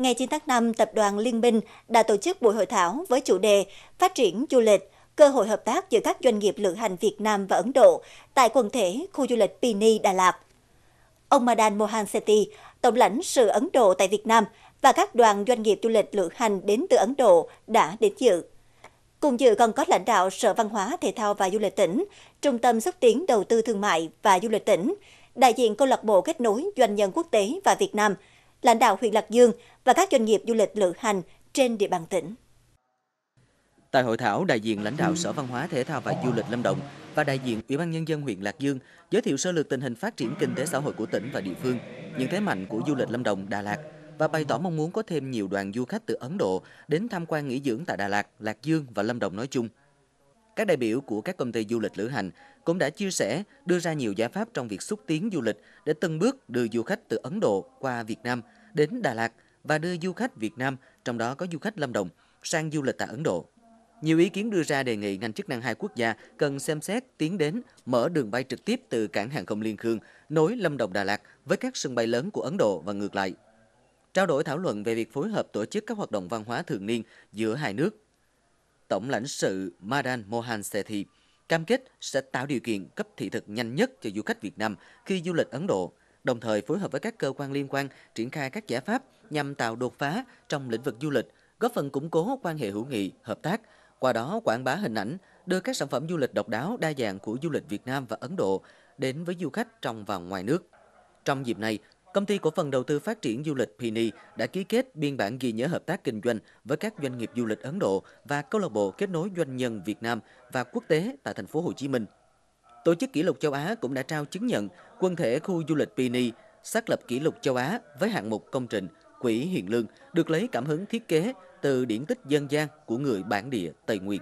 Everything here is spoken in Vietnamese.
ngày 9 tháng 5, Tập đoàn Liên minh đã tổ chức buổi hội thảo với chủ đề Phát triển du lịch, cơ hội hợp tác giữa các doanh nghiệp lữ hành Việt Nam và Ấn Độ tại quần thể khu du lịch Pini Đà Lạt. Ông Madan Mohan Sethi, tổng lãnh sự Ấn Độ tại Việt Nam và các đoàn doanh nghiệp du lịch lữ hành đến từ Ấn Độ đã đến dự. Cùng dự còn có lãnh đạo Sở Văn hóa, Thể thao và Du lịch tỉnh, Trung tâm xúc tiến đầu tư thương mại và du lịch tỉnh, đại diện câu lạc bộ kết nối doanh nhân quốc tế và Việt Nam – lãnh đạo huyện Lạc Dương và các doanh nghiệp du lịch lữ hành trên địa bàn tỉnh. Tại hội thảo, đại diện lãnh đạo Sở Văn hóa Thể thao và Du lịch Lâm Đồng và đại diện Ủy ban Nhân dân huyện Lạc Dương giới thiệu sơ lược tình hình phát triển kinh tế xã hội của tỉnh và địa phương, những thế mạnh của du lịch Lâm Đồng, Đà Lạt và bày tỏ mong muốn có thêm nhiều đoàn du khách từ Ấn Độ đến tham quan nghỉ dưỡng tại Đà Lạt, Lạc Dương và Lâm Đồng nói chung. Các đại biểu của các công ty du lịch lữ hành cũng đã chia sẻ đưa ra nhiều giải pháp trong việc xúc tiến du lịch để từng bước đưa du khách từ Ấn Độ qua Việt Nam đến Đà Lạt và đưa du khách Việt Nam, trong đó có du khách Lâm Đồng, sang du lịch tại Ấn Độ. Nhiều ý kiến đưa ra đề nghị ngành chức năng hai quốc gia cần xem xét tiến đến mở đường bay trực tiếp từ cảng hàng không Liên Khương nối Lâm Đồng Đà Lạt với các sân bay lớn của Ấn Độ và ngược lại. Trao đổi thảo luận về việc phối hợp tổ chức các hoạt động văn hóa thường niên giữa hai nước Tổng lãnh sự Madan Mohan Sethi cam kết sẽ tạo điều kiện cấp thị thực nhanh nhất cho du khách Việt Nam khi du lịch Ấn Độ, đồng thời phối hợp với các cơ quan liên quan triển khai các giải pháp nhằm tạo đột phá trong lĩnh vực du lịch, góp phần củng cố quan hệ hữu nghị, hợp tác, qua đó quảng bá hình ảnh, đưa các sản phẩm du lịch độc đáo đa dạng của du lịch Việt Nam và Ấn Độ đến với du khách trong và ngoài nước. Trong dịp này, Công ty cổ phần đầu tư phát triển du lịch Pini đã ký kết biên bản ghi nhớ hợp tác kinh doanh với các doanh nghiệp du lịch Ấn Độ và câu lạc bộ kết nối doanh nhân Việt Nam và quốc tế tại thành phố Hồ Chí Minh. Tổ chức kỷ lục châu Á cũng đã trao chứng nhận quân thể khu du lịch Pini xác lập kỷ lục châu Á với hạng mục công trình Quỹ Hiền Lương được lấy cảm hứng thiết kế từ điển tích dân gian của người bản địa Tây Nguyên.